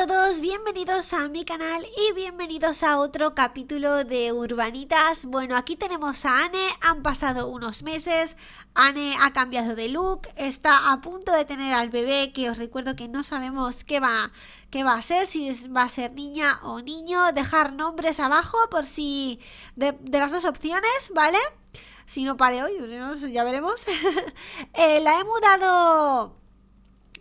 a todos, bienvenidos a mi canal y bienvenidos a otro capítulo de Urbanitas. Bueno, aquí tenemos a Anne, han pasado unos meses, Anne ha cambiado de look, está a punto de tener al bebé, que os recuerdo que no sabemos qué va, va a ser, si va a ser niña o niño, dejar nombres abajo por si de, las dos opciones, ¿vale? Si no pare hoy, pues ya veremos. Eh, la he mudado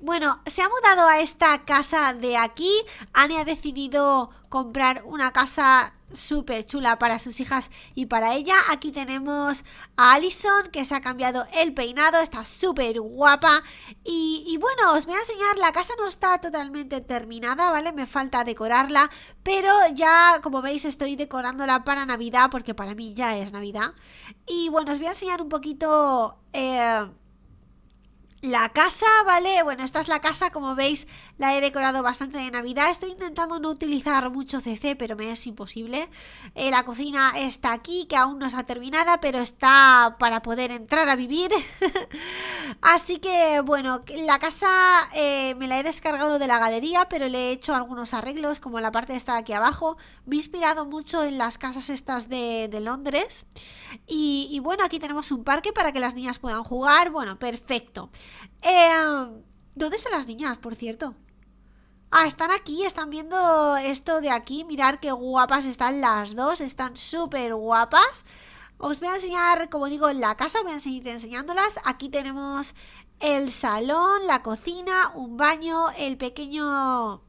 bueno, se ha mudado a esta casa de aquí. Annie ha decidido comprar una casa súper chula para sus hijas y para ella. Aquí tenemos a Allison que se ha cambiado el peinado, está súper guapa. Y, bueno, os voy a enseñar, la casa no está totalmente terminada, ¿vale? Me falta decorarla, pero ya como veis estoy decorándola para Navidad porque para mí ya es Navidad. Y bueno, os voy a enseñar un poquito... Eh, la casa, ¿vale? Bueno, esta es la casa, como veis, la he decorado bastante de Navidad. Estoy intentando no utilizar mucho CC, pero me es imposible. Eh, la cocina está aquí, que aún no está terminada, pero está para poder entrar a vivir. Así que, bueno, la casa eh, me la he descargado de la galería, pero le he hecho algunos arreglos, como la parte esta de aquí abajo. Me he inspirado mucho en las casas estas de, Londres. y bueno, aquí tenemos un parque para que las niñas puedan jugar. Bueno, perfecto. Eh, ¿Dónde están las niñas, por cierto? Ah, están aquí, están viendo esto de aquí. Mirar qué guapas están las dos. Están súper guapas. Os voy a enseñar, como digo, la casa. Voy a seguir enseñándolas. Aquí tenemos el salón, la cocina, un baño, el pequeño...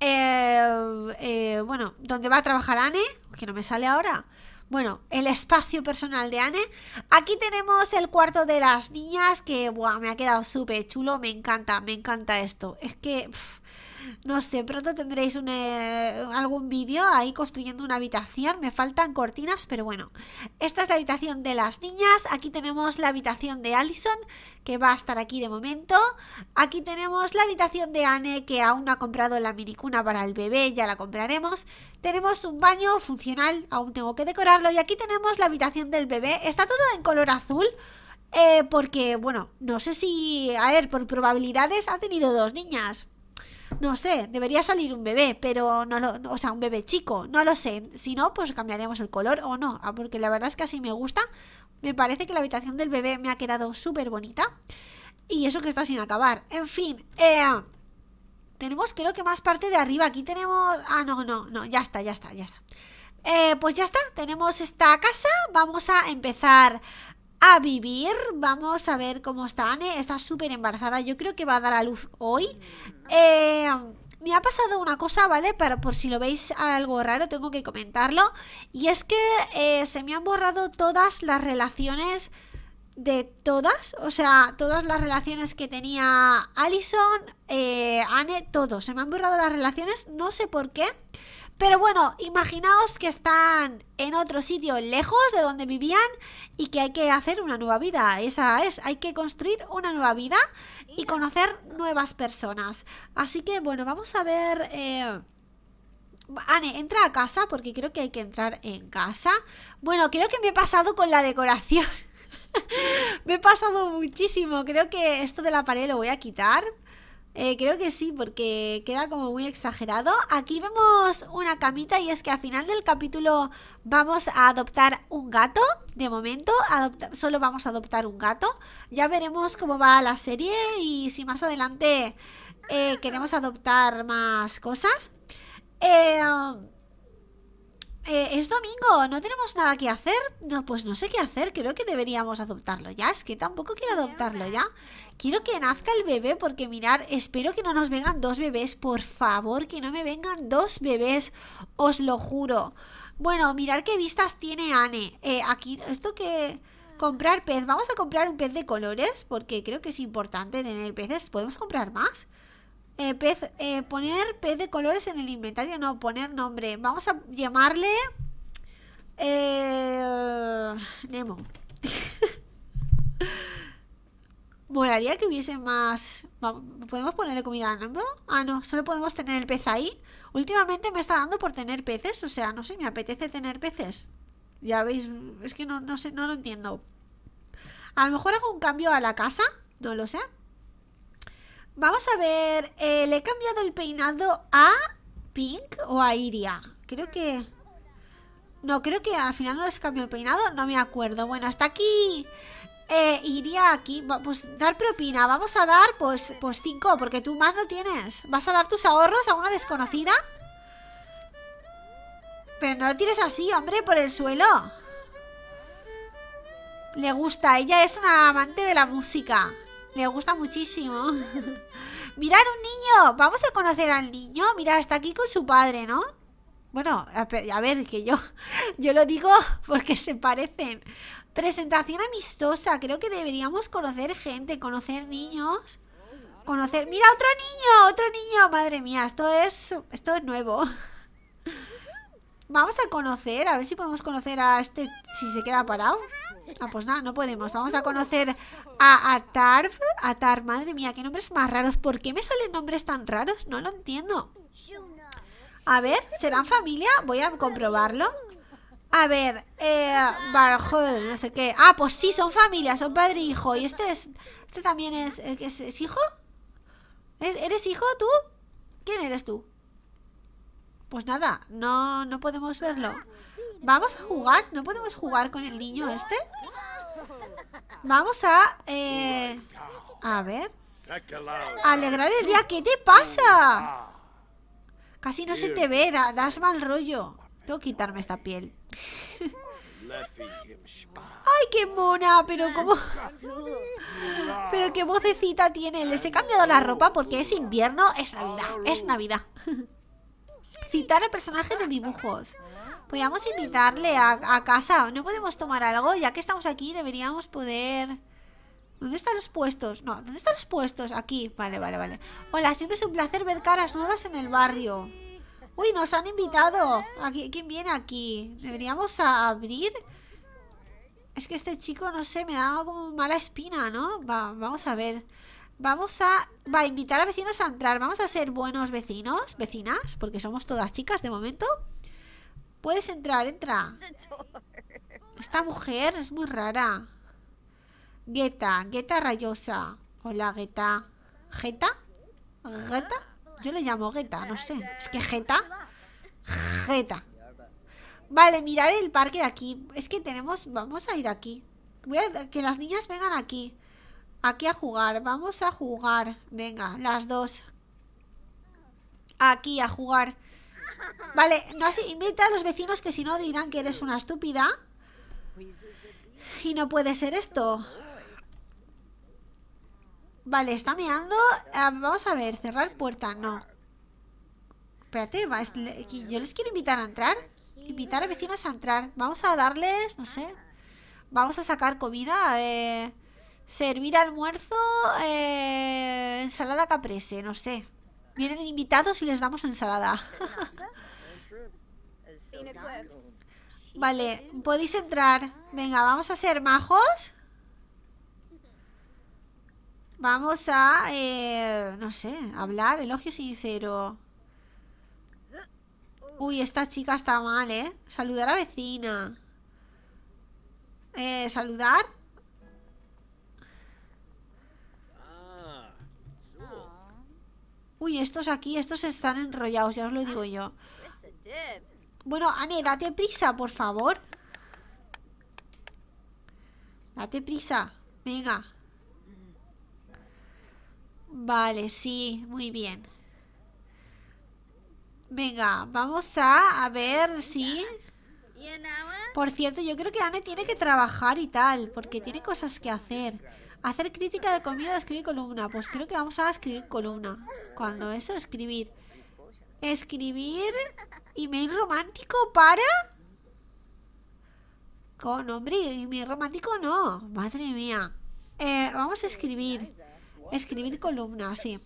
Eh, eh, bueno, donde va a trabajar Anne. Que no me sale ahora bueno, el espacio personal de Anne. Aquí tenemos el cuarto de las niñas que, buah, me ha quedado súper chulo, me encanta, me encanta esto. Es que... No sé, pronto tendréis eh, algún vídeo ahí construyendo una habitación. Me faltan cortinas, pero bueno. Esta es la habitación de las niñas. Aquí tenemos la habitación de Allison, que va a estar aquí de momento. Aquí tenemos la habitación de Anne, que aún no ha comprado la minicuna para el bebé. Ya la compraremos. Tenemos un baño funcional, aún tengo que decorarlo. Y aquí tenemos la habitación del bebé. Está todo en color azul. Eh, porque, bueno, no sé si, a ver, por probabilidades ha tenido dos niñas, no sé, debería salir un bebé, pero no lo, o sea, un bebé chico, no lo sé. Si no, pues cambiaremos el color o no, ah, porque la verdad es que así me gusta. Me parece que la habitación del bebé me ha quedado súper bonita. Y eso que está sin acabar. En fin, eh, tenemos creo que más parte de arriba. Aquí tenemos... Ah, no, no, no, ya está, ya está, ya está. Eh, pues ya está, tenemos esta casa, vamos a empezar a vivir. Vamos a ver cómo está Anne. Está súper embarazada. Yo creo que va a dar a luz hoy. Eh, me ha pasado una cosa, ¿vale? Pero por si lo veis algo raro, tengo que comentarlo. Y es que eh, se me han borrado todas las relaciones de todas, o sea, todas las relaciones que tenía Alison, eh, Anne, todo. Se me han borrado las relaciones, no sé por qué. Pero bueno, imaginaos que están en otro sitio lejos de donde vivían y que hay que hacer una nueva vida. Esa es, hay que construir una nueva vida y conocer nuevas personas. Así que bueno, vamos a ver... Eh... entra a casa porque creo que hay que entrar en casa. Bueno, creo que me he pasado con la decoración. me he pasado muchísimo. Creo que esto de la pared lo voy a quitar. Eh, creo que sí, porque queda como muy exagerado. Aquí vemos una camita y es que al final del capítulo vamos a adoptar un gato. De momento, solo vamos a adoptar un gato. Ya veremos cómo va la serie y si más adelante eh, queremos adoptar más cosas. Eh es domingo, no tenemos nada que hacer. No, pues no sé qué hacer, creo que deberíamos adoptarlo ya. Es que tampoco quiero adoptarlo ya. Quiero que nazca el bebé porque mirar, espero que no nos vengan dos bebés, por favor, que no me vengan dos bebés, os lo juro. Bueno, mirar qué vistas tiene Anne. Eh, aquí, esto que... Comprar pez, vamos a comprar un pez de colores porque creo que es importante tener peces. ¿Podemos comprar más? Eh, pez, eh, poner pez de colores en el inventario, no, poner nombre. Vamos a llamarle eh, Nemo. Molaría que hubiese más... ¿Podemos ponerle comida a Nemo? Ah, no, solo podemos tener el pez ahí. Últimamente me está dando por tener peces, o sea, no sé, me apetece tener peces. Ya veis, es que no, sé, no lo entiendo. A lo mejor hago un cambio a la casa, no lo sé. Vamos a ver, eh, le he cambiado el peinado a Pink o a Iria. Creo que... No, creo que al final no les cambió el peinado. No me acuerdo. Bueno, hasta aquí. Eh, iría aquí. Pues dar propina. Vamos a dar pues, pues cinco, porque tú más no tienes. ¿Vas a dar tus ahorros a una desconocida? Pero no lo tires así, hombre, por el suelo. Le gusta. Ella es una amante de la música. Le gusta muchísimo. Mirar un niño. Vamos a conocer al niño. mira está aquí con su padre, ¿no? Bueno, a ver, que yo, yo lo digo porque se parecen. Presentación amistosa. Creo que deberíamos conocer gente, conocer niños. Conocer. ¡Mira, otro niño! ¡Otro niño! Madre mía, esto es. Esto es nuevo. Vamos a conocer, a ver si podemos conocer a este. Si se queda parado. Ah, pues nada, no podemos. Vamos a conocer a A Atar, madre mía, qué nombres más raros. ¿Por qué me salen nombres tan raros? No lo entiendo. A ver, ¿serán familia? Voy a comprobarlo. A ver, eh, no sé qué. Ah, pues sí, son familia, son padre e hijo. ¿Y este es, este también es, eh, es, hijo? ¿Eres hijo tú? ¿Quién eres tú? Pues nada, no, no podemos verlo. ¿Vamos a jugar? ¿No podemos jugar con el niño este? Vamos a... Eh, a ver. Alegrar el día. ¿Qué te pasa? Casi no se te ve, das mal rollo. Tengo que quitarme esta piel. ¡Ay, qué mona! Pero cómo Pero qué vocecita tiene. Les he cambiado la ropa porque es invierno, es Navidad. Es Navidad. Citar al personaje de dibujos. Podríamos invitarle a, a casa. No podemos tomar algo. Ya que estamos aquí, deberíamos poder... ¿Dónde están los puestos? No, ¿dónde están los puestos? Aquí, vale, vale, vale Hola, siempre es un placer ver caras nuevas en el barrio Uy, nos han invitado aquí, ¿Quién viene aquí? ¿Deberíamos a abrir? Es que este chico, no sé, me da como mala espina, ¿no? vamos a ver Vamos a... Va a invitar a vecinos a entrar Vamos a ser buenos vecinos, vecinas Porque somos todas chicas de momento Puedes entrar, entra Esta mujer es muy rara Geta, Gueta Rayosa. Hola, Gueta. ¿Geta? ¿Geta? Yo le llamo Geta, no sé. Es que Geta. Geta. Vale, mirar el parque de aquí. Es que tenemos... Vamos a ir aquí. Voy a... Que las niñas vengan aquí. Aquí a jugar. Vamos a jugar. Venga, las dos. Aquí a jugar. Vale, no así, invita a los vecinos que si no dirán que eres una estúpida. Y no puede ser esto. Vale, está meando. Ah, vamos a ver, cerrar puerta, no. Espérate, yo les quiero invitar a entrar. Invitar a vecinos a entrar. Vamos a darles, no sé. Vamos a sacar comida. Eh, servir almuerzo. Eh, ensalada caprese, no sé. Vienen invitados y les damos ensalada. Pues. vale, podéis entrar. Venga, vamos a ser majos. Vamos a, eh, no sé, hablar, elogio sincero. Uy, esta chica está mal, ¿eh? Saludar a vecina. Eh, saludar. Uy, estos aquí, estos están enrollados, ya os lo digo yo. Bueno, Anne, date prisa, por favor. Date prisa. Venga. Vale, sí, muy bien. Venga, vamos a, ver si... Por cierto, yo creo que Anne tiene que trabajar y tal, porque tiene cosas que hacer. Hacer crítica de comida, escribir columna. Pues creo que vamos a escribir columna. Cuando eso, escribir. Escribir email romántico para... Con hombre, email romántico no. Madre mía. Eh, vamos a escribir. Escribir columna, sí.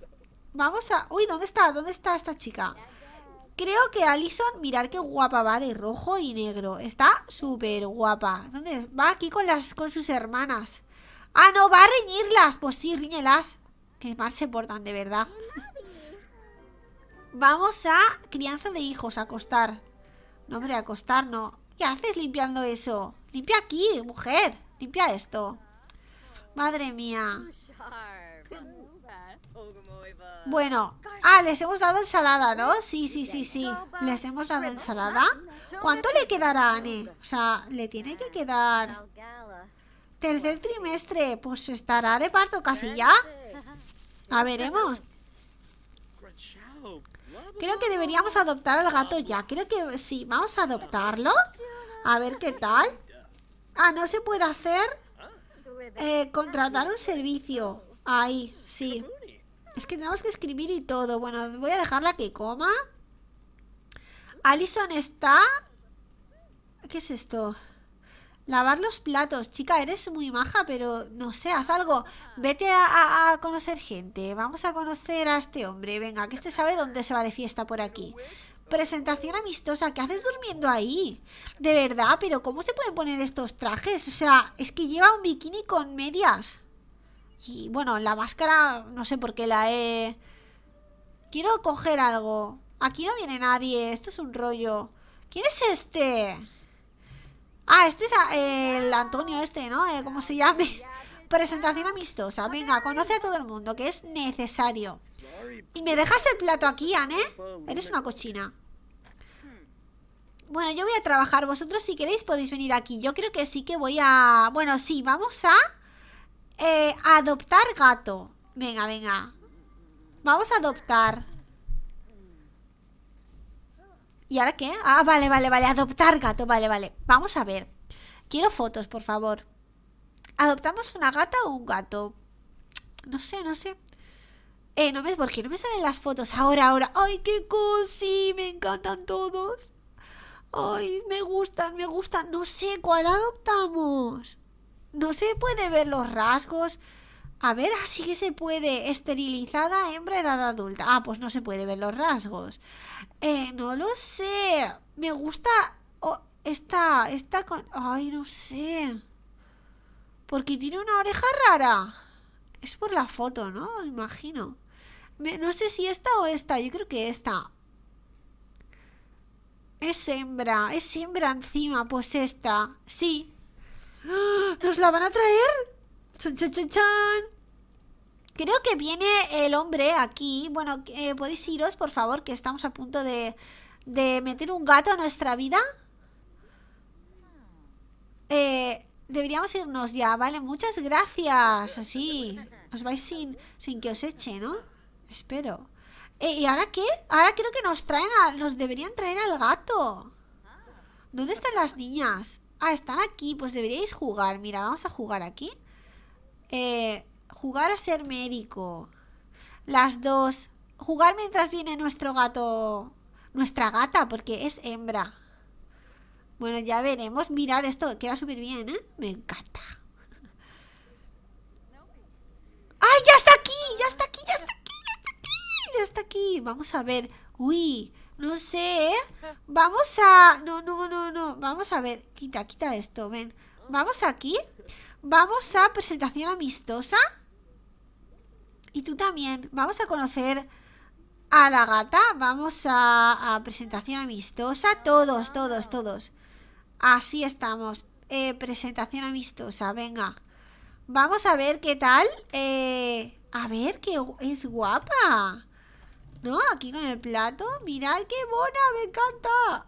Vamos a... Uy, ¿dónde está? ¿Dónde está esta chica? Creo que Alison, mirar qué guapa va de rojo y negro. Está súper guapa. ¿Dónde? Va aquí con las con sus hermanas. Ah, no, va a reñirlas. Pues sí, riñelas. Que mal se portan, de verdad. Vamos a crianza de hijos, acostar. No, hombre, acostar no. ¿Qué haces limpiando eso? Limpia aquí, mujer. Limpia esto. Madre mía. Bueno, ah, les hemos dado ensalada, ¿no? Sí, sí, sí, sí. Les hemos dado ensalada. ¿Cuánto le quedará a Anne? O sea, le tiene que quedar. Tercer trimestre, pues estará de parto casi ya. A veremos. Creo que deberíamos adoptar al gato ya. Creo que sí, vamos a adoptarlo. A ver qué tal. Ah, no se puede hacer. Eh, contratar un servicio. Ahí, sí. Es que tenemos que escribir y todo. Bueno, voy a dejarla que coma. Alison está... ¿Qué es esto? Lavar los platos. Chica, eres muy maja, pero no sé, haz algo. Vete a, a, conocer gente. Vamos a conocer a este hombre. Venga, que este sabe dónde se va de fiesta por aquí. Presentación amistosa. ¿Qué haces durmiendo ahí? De verdad, pero ¿cómo se pueden poner estos trajes? O sea, es que lleva un bikini con medias. Y bueno, la máscara no sé por qué la he... Quiero coger algo. Aquí no viene nadie. Esto es un rollo. ¿Quién es este? Ah, este es ah, el Antonio este, ¿no? Eh, ¿Cómo se llame? Presentación amistosa. Venga, conoce a todo el mundo, que es necesario. ¿Y me dejas el plato aquí, Anne? Eres una cochina. Bueno, yo voy a trabajar. Vosotros, si queréis, podéis venir aquí. Yo creo que sí que voy a... Bueno, sí, vamos a... Eh, adoptar gato. Venga, venga. Vamos a adoptar. ¿Y ahora qué? Ah, vale, vale, vale. Adoptar gato. Vale, vale. Vamos a ver. Quiero fotos, por favor. ¿Adoptamos una gata o un gato? No sé, no sé. Eh, no me por qué no me salen las fotos ahora, ahora. ¡Ay, qué cosi! Me encantan todos. ¡Ay, me gustan, me gustan! No sé cuál adoptamos. No se puede ver los rasgos. A ver, así ah, que se puede. Esterilizada hembra edad adulta. Ah, pues no se puede ver los rasgos. Eh, no lo sé. Me gusta. esta. Esta con. Ay, no sé. Porque tiene una oreja rara. Es por la foto, ¿no? Imagino. no sé si esta o esta. Yo creo que esta. Es hembra. Es hembra encima. Pues esta. Sí. ¿Nos la van a traer? ¡Chan, Creo que viene el hombre aquí. Bueno, eh, podéis iros, por favor, que estamos a punto de, de meter un gato a nuestra vida. Eh, deberíamos irnos ya, ¿vale? Muchas gracias. Así. Os vais sin, sin que os eche, ¿no? Espero. Eh, ¿Y ahora qué? Ahora creo que nos traen nos deberían traer al gato. ¿Dónde están las niñas? Ah, están aquí, pues deberíais jugar. Mira, vamos a jugar aquí. Eh, jugar a ser médico. Las dos. Jugar mientras viene nuestro gato. Nuestra gata, porque es hembra. Bueno, ya veremos. Mirar esto, queda súper bien, ¿eh? Me encanta. ¡Ay, ya está aquí! ¡Ya está aquí! ¡Ya está aquí! ¡Ya está aquí! ¡Ya está aquí! Vamos a ver. ¡Uy! No sé, ¿eh? Vamos a... No, no, no, no. Vamos a ver. Quita, quita esto, ven. Vamos aquí. Vamos a presentación amistosa. Y tú también. Vamos a conocer a la gata. Vamos a, presentación amistosa. Todos, todos, todos. Así estamos. Eh, presentación amistosa, venga. Vamos a ver qué tal. Eh, a ver, que es guapa. ¿no? Aquí con el plato. Mirad qué mona, me encanta.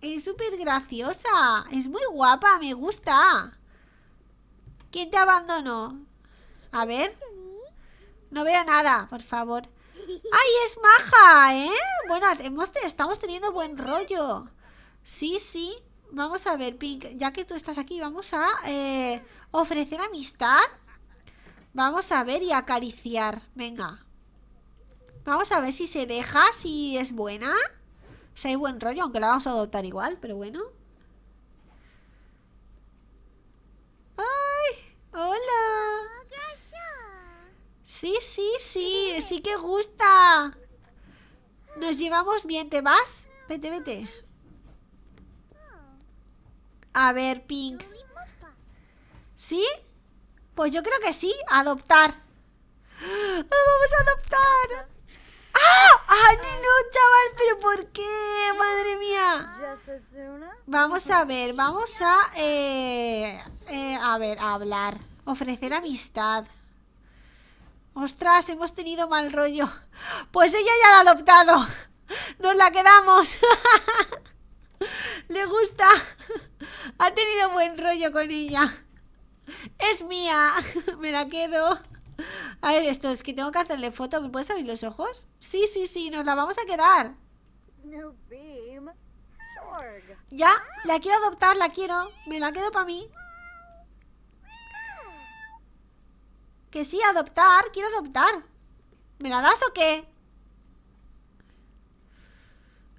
Es súper graciosa. Es muy guapa, me gusta. ¿Quién te abandonó? A ver. No veo nada, por favor. ¡Ay, es maja! ¿Eh? Bueno, estamos teniendo buen rollo. Sí, sí. Vamos a ver, Pink, ya que tú estás aquí, vamos a eh, ofrecer amistad. Vamos a ver y acariciar. Venga. Vamos a ver si se deja, si es buena. Si hay buen rollo, aunque la vamos a adoptar igual, pero bueno. ¡Ay! ¡Hola! Sí, sí, sí, sí que gusta. Nos llevamos bien, ¿te vas? Vete, vete. A ver, Pink. ¿Sí? Pues yo creo que sí, adoptar. ¡Ah, vamos a adoptar! ¡Ay, no, chaval! ¿Pero por qué? ¡Madre mía! Vamos a ver, vamos a... Eh, eh, a ver, a hablar. Ofrecer amistad. ¡Ostras! Hemos tenido mal rollo. Pues ella ya la ha adoptado. Nos la quedamos. Le gusta. Ha tenido buen rollo con ella. Es mía. Me la quedo. A ver, esto es que tengo que hacerle foto. ¿Me puedes abrir los ojos? Sí, sí, sí, nos la vamos a quedar. Ya, la quiero adoptar, la quiero. Me la quedo para mí. Que sí, adoptar, quiero adoptar. ¿Me la das o qué?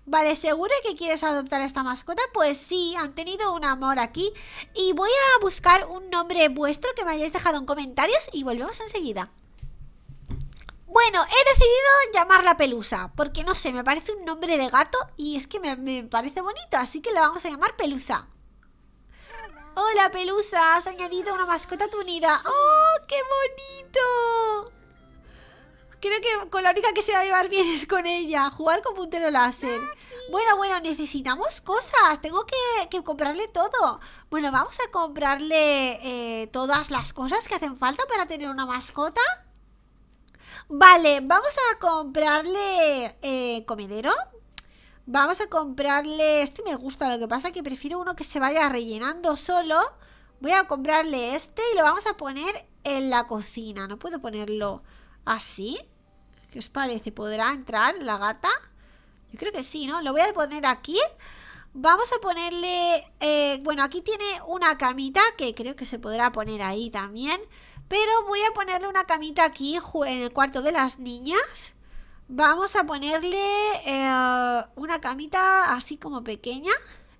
Vale, ¿seguro que quieres adoptar esta mascota? Pues sí, han tenido un amor aquí. Y voy a buscar un nombre vuestro que me hayáis dejado en comentarios y volvemos enseguida. Bueno, he decidido llamarla Pelusa, porque no sé, me parece un nombre de gato y es que me, parece bonito, así que la vamos a llamar Pelusa. Hola Pelusa, has añadido una mascota a tu ¡Oh, qué bonito! Creo que con la única que se va a llevar bien es con ella, jugar con puntero láser. Ah, bueno, bueno, necesitamos cosas, tengo que, comprarle todo. Bueno, vamos a comprarle eh, todas las cosas que hacen falta para tener una mascota. Vale, vamos a comprarle eh, comedero. Vamos a comprarle... Este me gusta, lo que pasa es que prefiero uno que se vaya rellenando solo. Voy a comprarle este y lo vamos a poner en la cocina. No puedo ponerlo así. ¿Qué os parece? ¿Podrá entrar la gata? Yo creo que sí, ¿no? Lo voy a poner aquí. Vamos a ponerle... Eh, bueno, aquí tiene una camita que creo que se podrá poner ahí también. Pero voy a ponerle una camita aquí en el cuarto de las niñas. Vamos a ponerle eh, una camita así como pequeña.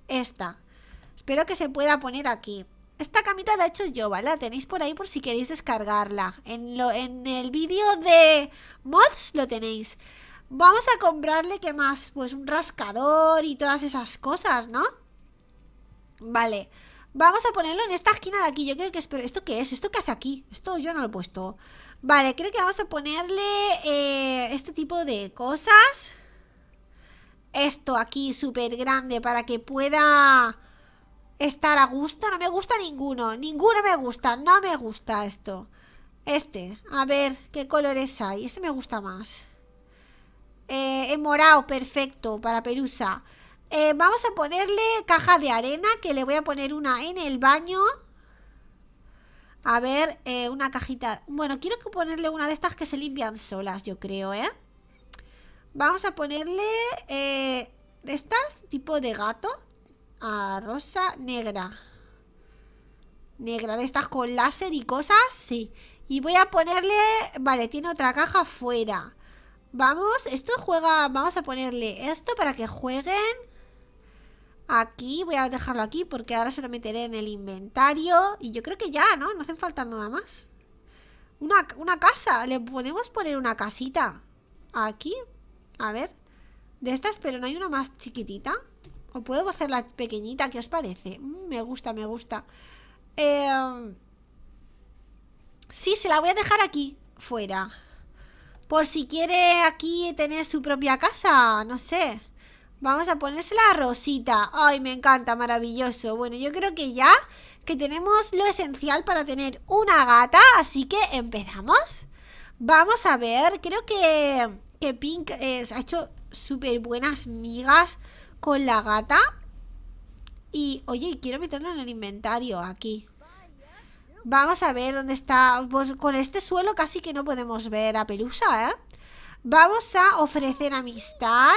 Esta. Espero que se pueda poner aquí. Esta camita la he hecho yo, ¿vale? La tenéis por ahí por si queréis descargarla. En, en el vídeo de mods lo tenéis. Vamos a comprarle, ¿qué más? Pues un rascador y todas esas cosas, ¿no? Vale. Vamos a ponerlo en esta esquina de aquí. Yo creo que es... ¿esto qué es? ¿Esto qué hace aquí? Esto yo no lo he puesto. Vale, creo que vamos a ponerle eh, este tipo de cosas. Esto aquí súper grande para que pueda estar a gusto. No me gusta ninguno. Ninguno me gusta. No me gusta esto. Este. A ver, ¿qué colores hay? Este me gusta más. en eh, morado, perfecto, para Perusa. Eh, vamos a ponerle caja de arena, que le voy a poner una en el baño. A ver, eh, una cajita... Bueno, quiero que ponerle una de estas que se limpian solas, yo creo, ¿eh? Vamos a ponerle eh, de estas, tipo de gato, a rosa negra. Negra, de estas con láser y cosas, sí. Y voy a ponerle... Vale, tiene otra caja afuera. Vamos, esto juega... Vamos a ponerle esto para que jueguen aquí, voy a dejarlo aquí porque ahora se lo meteré en el inventario y yo creo que ya, ¿no? No hacen falta nada más. Una, casa, le podemos poner una casita aquí, a ver, de estas, pero no hay una más chiquitita. O puedo hacerla pequeñita, ¿qué os parece? Mm, me gusta, me gusta. Em, sí, se la voy a dejar aquí, fuera. Por si quiere aquí tener su propia casa, no sé. Vamos a ponérsela a Rosita. Ay, me encanta, maravilloso. Bueno, yo creo que ya que tenemos lo esencial para tener una gata, así que empezamos. Vamos a ver, creo que, que Pink ha hecho súper buenas migas con la gata. Y, oye, quiero meterla en el inventario aquí. Vamos a ver dónde está. Pues con este suelo casi que no podemos ver a Pelusa, ¿eh? Vamos a ofrecer amistad.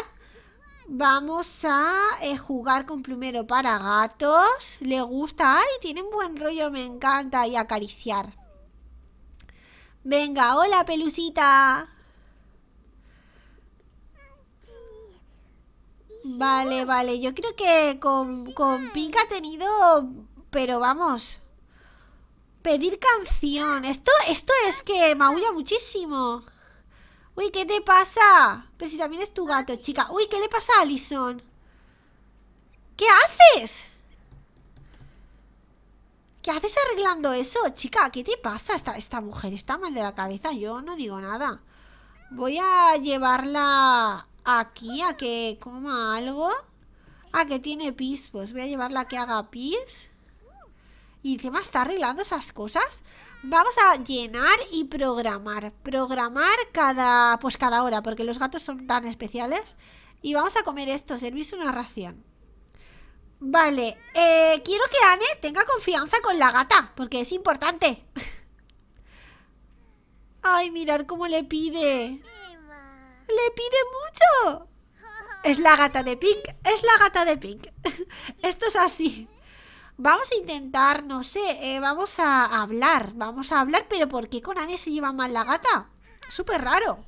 Vamos a eh, jugar con plumero para gatos. Le gusta. ¡Ay! un buen rollo, me encanta. Y acariciar. Venga, hola, pelusita. Vale, vale. Yo creo que con, con Pink ha tenido... Pero vamos. Pedir canción. Esto, esto es que maulla muchísimo. Uy, ¿qué te pasa? Pero si también es tu gato, chica. Uy, ¿qué le pasa a Alison? ¿Qué haces? ¿Qué haces arreglando eso, chica? ¿Qué te pasa? Esta, mujer está mal de la cabeza. Yo no digo nada. Voy a llevarla aquí a que coma algo. A que tiene pis. Pues voy a llevarla a que haga pis. Y encima está arreglando esas cosas. Vamos a llenar y programar. Programar cada, pues cada hora, porque los gatos son tan especiales. Y vamos a comer esto, servirse una ración. Vale, eh, quiero que Anne tenga confianza con la gata, porque es importante. Ay, mirar cómo le pide. Le pide mucho. Es la gata de Pink, es la gata de Pink. Esto es así vamos a intentar, no sé, eh, vamos a hablar, vamos a hablar, pero ¿por qué con Anne se lleva mal la gata? Súper raro.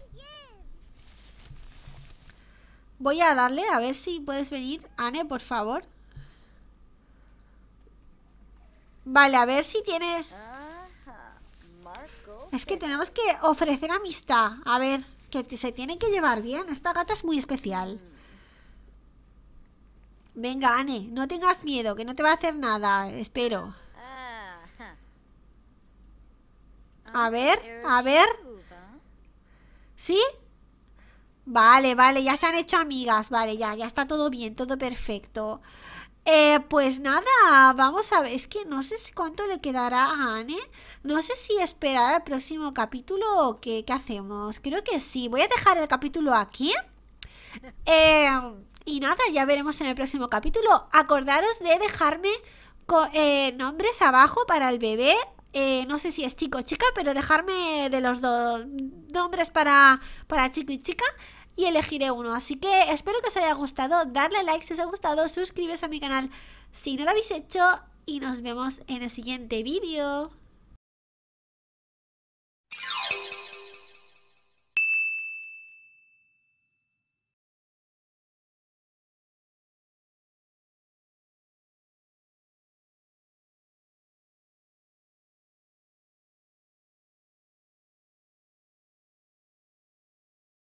Voy a darle, a ver si puedes venir, Anne, por favor. Vale, a ver si tiene... Es que tenemos que ofrecer amistad. A ver, que se tiene que llevar bien. Esta gata es muy especial. Venga, Anne, no tengas miedo, que no te va a hacer nada, espero. Ah, a ver, a ver. ¿Sí? Vale, vale, ya se han hecho amigas, vale, ya, ya está todo bien, todo perfecto. Eh, pues nada, vamos a ver, es que no sé cuánto le quedará a Anne, no sé si esperar al próximo capítulo o qué, qué hacemos, creo que sí, voy a dejar el capítulo aquí. Eh, y nada, ya veremos en el próximo capítulo. Acordaros de dejarme eh, nombres abajo para el bebé. Eh, no sé si es chico o chica, pero dejarme de los dos nombres para, para chico y chica y elegiré uno. Así que espero que os haya gustado. Darle like si os ha gustado, suscríbete a mi canal si no lo habéis hecho y nos vemos en el siguiente vídeo.